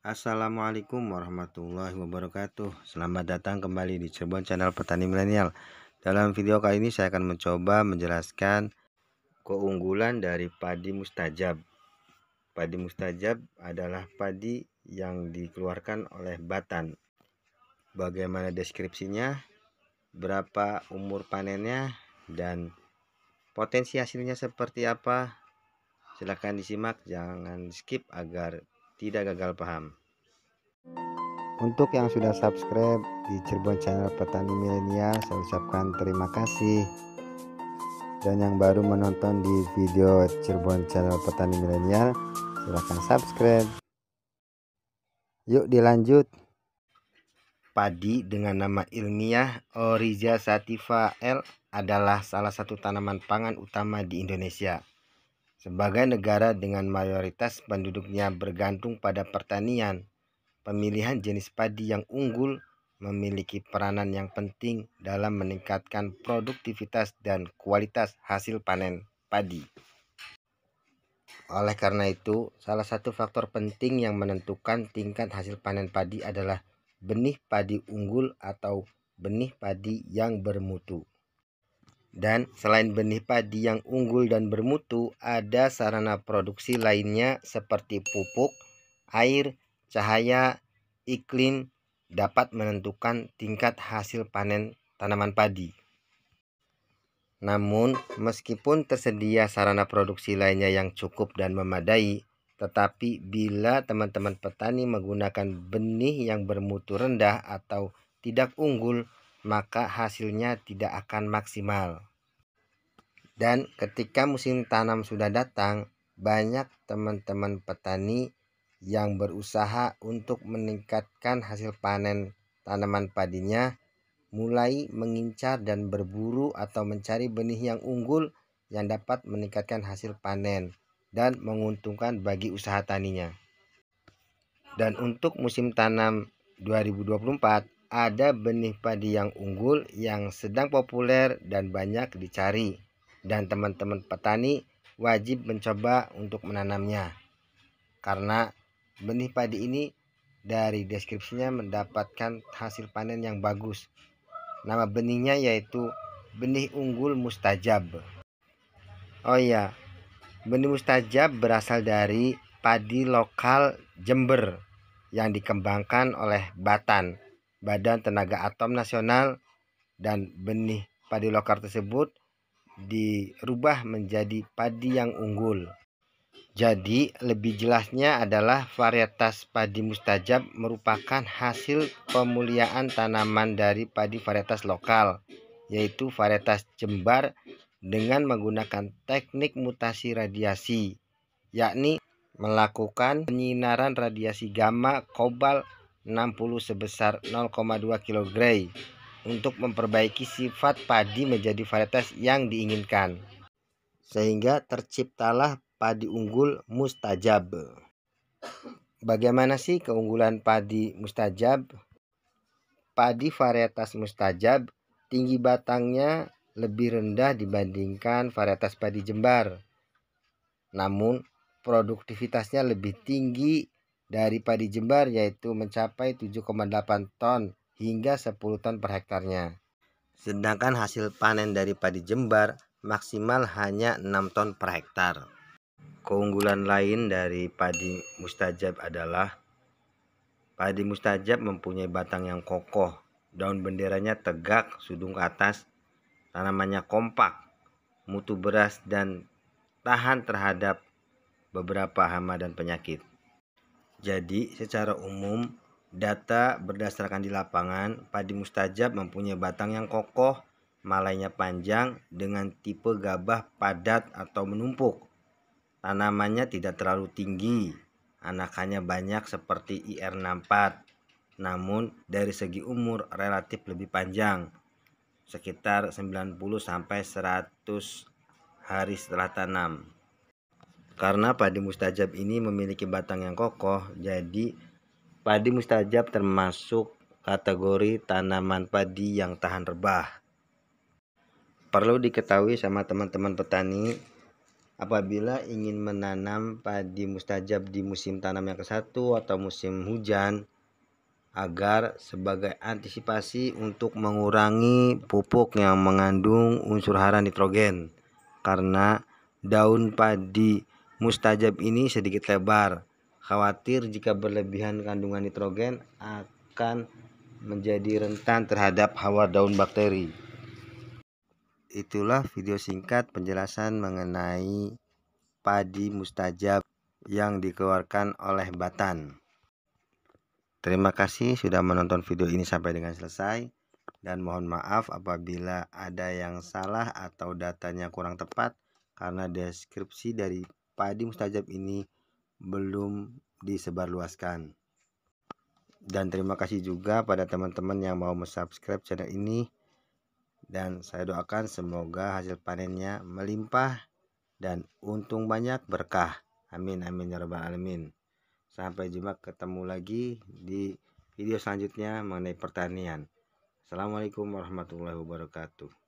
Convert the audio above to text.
Assalamualaikum warahmatullahi wabarakatuh Selamat datang kembali di Cirebon channel petani milenial Dalam video kali ini saya akan mencoba menjelaskan Keunggulan dari padi mustajab Padi mustajab adalah padi yang dikeluarkan oleh batan Bagaimana deskripsinya Berapa umur panennya Dan potensi hasilnya seperti apa Silahkan disimak jangan skip agar tidak gagal paham. Untuk yang sudah subscribe di Cirebon Channel Petani Milenial, saya ucapkan terima kasih. Dan yang baru menonton di video Cirebon Channel Petani Milenial, silahkan subscribe. Yuk dilanjut. Padi dengan nama ilmiah Oryza sativa L adalah salah satu tanaman pangan utama di Indonesia. Sebagai negara dengan mayoritas penduduknya bergantung pada pertanian, pemilihan jenis padi yang unggul memiliki peranan yang penting dalam meningkatkan produktivitas dan kualitas hasil panen padi. Oleh karena itu, salah satu faktor penting yang menentukan tingkat hasil panen padi adalah benih padi unggul atau benih padi yang bermutu. Dan selain benih padi yang unggul dan bermutu, ada sarana produksi lainnya seperti pupuk, air, cahaya, iklim dapat menentukan tingkat hasil panen tanaman padi. Namun, meskipun tersedia sarana produksi lainnya yang cukup dan memadai, tetapi bila teman-teman petani menggunakan benih yang bermutu rendah atau tidak unggul, maka hasilnya tidak akan maksimal. Dan ketika musim tanam sudah datang, banyak teman-teman petani yang berusaha untuk meningkatkan hasil panen tanaman padinya mulai mengincar dan berburu atau mencari benih yang unggul yang dapat meningkatkan hasil panen dan menguntungkan bagi usaha taninya. Dan untuk musim tanam 2024 ada benih padi yang unggul yang sedang populer dan banyak dicari dan teman-teman petani wajib mencoba untuk menanamnya karena benih padi ini dari deskripsinya mendapatkan hasil panen yang bagus nama benihnya yaitu benih unggul mustajab oh iya benih mustajab berasal dari padi lokal Jember yang dikembangkan oleh Batan Badan Tenaga Atom Nasional dan benih padi lokal tersebut dirubah menjadi padi yang unggul. Jadi, lebih jelasnya adalah varietas padi mustajab merupakan hasil pemuliaan tanaman dari padi varietas lokal, yaitu varietas jembar dengan menggunakan teknik mutasi radiasi, yakni melakukan penyinaran radiasi gamma, kobal, 60 sebesar 0,2 kg untuk memperbaiki sifat padi menjadi varietas yang diinginkan sehingga terciptalah padi unggul mustajab. Bagaimana sih keunggulan padi mustajab? Padi varietas mustajab tinggi batangnya lebih rendah dibandingkan varietas padi jembar. Namun produktivitasnya lebih tinggi dari padi jembar yaitu mencapai 7,8 ton hingga 10 ton per hektarnya. Sedangkan hasil panen dari padi jembar maksimal hanya 6 ton per hektar. Keunggulan lain dari padi mustajab adalah padi mustajab mempunyai batang yang kokoh, daun benderanya tegak sudung ke atas, tanamannya kompak, mutu beras dan tahan terhadap beberapa hama dan penyakit. Jadi, secara umum, data berdasarkan di lapangan, padi mustajab mempunyai batang yang kokoh, malainya panjang dengan tipe gabah padat atau menumpuk. Tanamannya tidak terlalu tinggi, anakannya banyak seperti IR64. Namun, dari segi umur relatif lebih panjang, sekitar 90 sampai 100 hari setelah tanam. Karena padi mustajab ini memiliki batang yang kokoh, jadi padi mustajab termasuk kategori tanaman padi yang tahan rebah. Perlu diketahui sama teman-teman petani, apabila ingin menanam padi mustajab di musim tanam yang ke-1 atau musim hujan, agar sebagai antisipasi untuk mengurangi pupuk yang mengandung unsur hara nitrogen. Karena daun padi mustajab ini sedikit lebar. Khawatir jika berlebihan kandungan nitrogen akan menjadi rentan terhadap hawa daun bakteri. Itulah video singkat penjelasan mengenai padi mustajab yang dikeluarkan oleh Batan. Terima kasih sudah menonton video ini sampai dengan selesai dan mohon maaf apabila ada yang salah atau datanya kurang tepat karena deskripsi dari padi mustajab ini belum disebarluaskan. Dan terima kasih juga pada teman-teman yang mau subscribe channel ini. Dan saya doakan semoga hasil panennya melimpah dan untung banyak berkah. Amin amin ya rabbal alamin. Sampai jumpa ketemu lagi di video selanjutnya mengenai pertanian. Assalamualaikum warahmatullahi wabarakatuh.